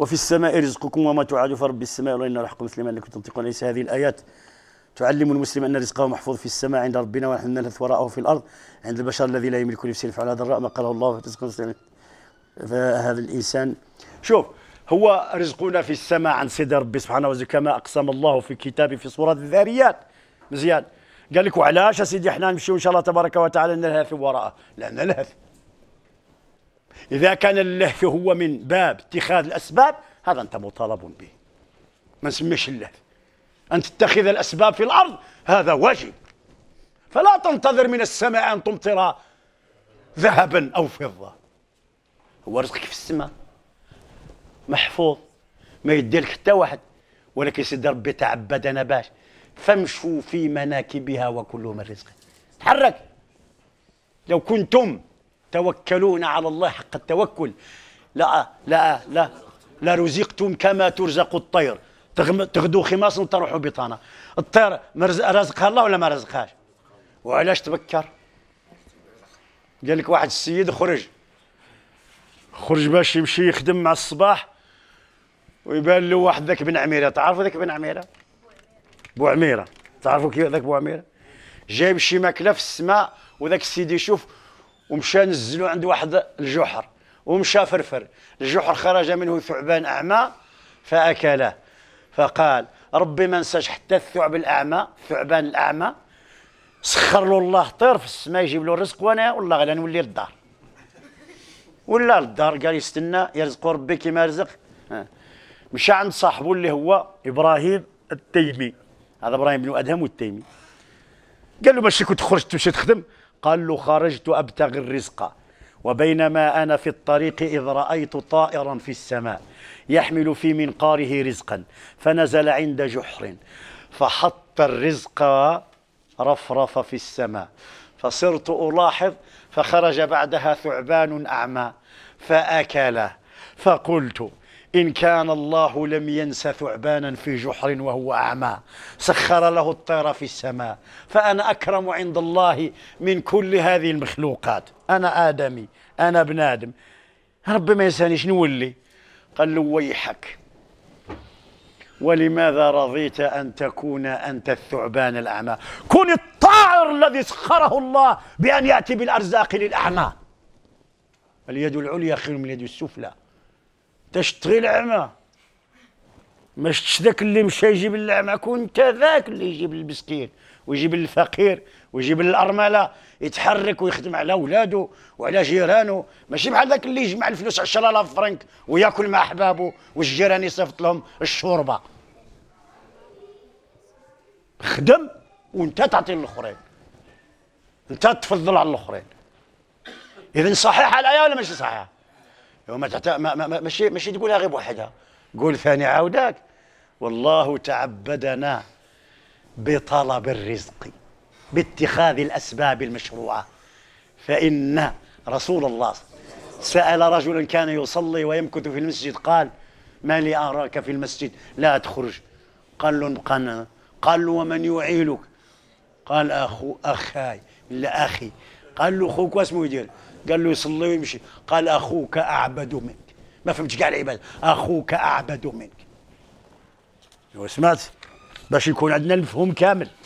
وفي السماء رزقكم وما توعدوا فرب السماء وإن رحكم مثل ما أنكم تنطقون ليس هذه الآيات تعلم المسلم أن رزقه محفوظ في السماء عند ربنا ونحن نلهث وراءه في الأرض عند البشر الذي لا يملك نفسه فعل هذا الراء ما قاله الله فتسكن فهذا الإنسان شوف هو رزقنا في السماء عن سيد ربي سبحانه وتعالى كما أقسم الله في كتابه في سورة الذاريات مزيان قال لك وعلاش يا سيدي احنا نمشيو ان شاء الله تبارك وتعالى نلهث وراءه لا نلهث إذا كان اللهث هو من باب اتخاذ الأسباب هذا أنت مطالب به ما نسميش اللهث أن تتخذ الأسباب في الأرض هذا واجب فلا تنتظر من السماء أن تمطر ذهبا أو فضة هو رزقك في السماء محفوظ ما يديلك حتى واحد ولكن سيدي ربي تعبدنا باش فامشوا في مناكبها وكلوا من رزقه تحرك لو كنتم توكلون على الله حق التوكل لا لا لا لا رزقتم كما ترزق الطير تغدو خماص وتروحوا بطانه الطير رزقها الله ولا ما رزقهاش وعلاش تبكر قال لك واحد السيد خرج خرج باش يمشي يخدم مع الصباح ويبان له واحد ذاك بن عميره تعرفوا ذاك بن عميره بو عميره تعرفوا كيف ذاك بو عميره جايب شي ماكله في السماء وذاك السيد يشوف ومشى نزلو عند واحد الجحر ومشى فرفر الجحر خرج منه ثعبان أعمى فأكله فقال ربي ما نساش حتى الثعب الأعمى الثعبان الأعمى سخر له الله طير في السماء يجيب له الرزق وانا والله غير نولي للدار ولا للدار قال يستنى يرزق ربي كيما رزق مشى عند صاحبه اللي هو ابراهيم التيمي هذا ابراهيم بن ادهم والتيمي قال له ماشي كنت خرجت تمشي تخدم قال له خرجت أبتغي الرزق وبينما أنا في الطريق إذ رأيت طائرا في السماء يحمل في منقاره رزقا فنزل عند جحر فحط الرزق رفرف في السماء فصرت ألاحظ فخرج بعدها ثعبان أعمى فأكله فقلت إن كان الله لم ينس ثعبانا في جحر وهو أعمى سخر له الطير في السماء فأنا أكرم عند الله من كل هذه المخلوقات أنا آدمي أنا ابن آدم ربي ما ينسانيش نولي قال له ويحك ولماذا رضيت أن تكون أنت الثعبان الأعمى كن الطائر الذي سخره الله بأن يأتي بالأرزاق للأعمى اليد العليا خير من اليد السفلى تشتغي العمى ما شتش ذاك اللي مشى يجيب العمى كون انت ذاك اللي يجيب المسكين ويجيب الفقير ويجيب الارمله يتحرك ويخدم على ولادو وعلى جيرانو ماشي بحال ذاك اللي يجمع الفلوس 10000 فرنك وياكل مع احبابه والجيران يصيفط لهم الشوربه خدم وانت تعطي للاخرين انت تفضل على الاخرين اذا صحيحه الايه ولا ماشي صحيحه ما تحت ما ما ماشي ماشي تقولها غير بوحدها قول ثاني عاوداك والله تعبدنا بطلب الرزق باتخاذ الأسباب المشروعة فإن رسول الله سأل رجلا كان يصلي ويمكث في المسجد قال ما لي أراك في المسجد لا تخرج قال له نبقى قال له ومن يعيلك قال أخو أخاي لا أخي قال له خوك واسمه يدير قال له يصلي ويمشي قال اخوك اعبد منك ما فهمتش كاع العباده اخوك اعبد منك سمعت باش يكون عندنا المفهوم كامل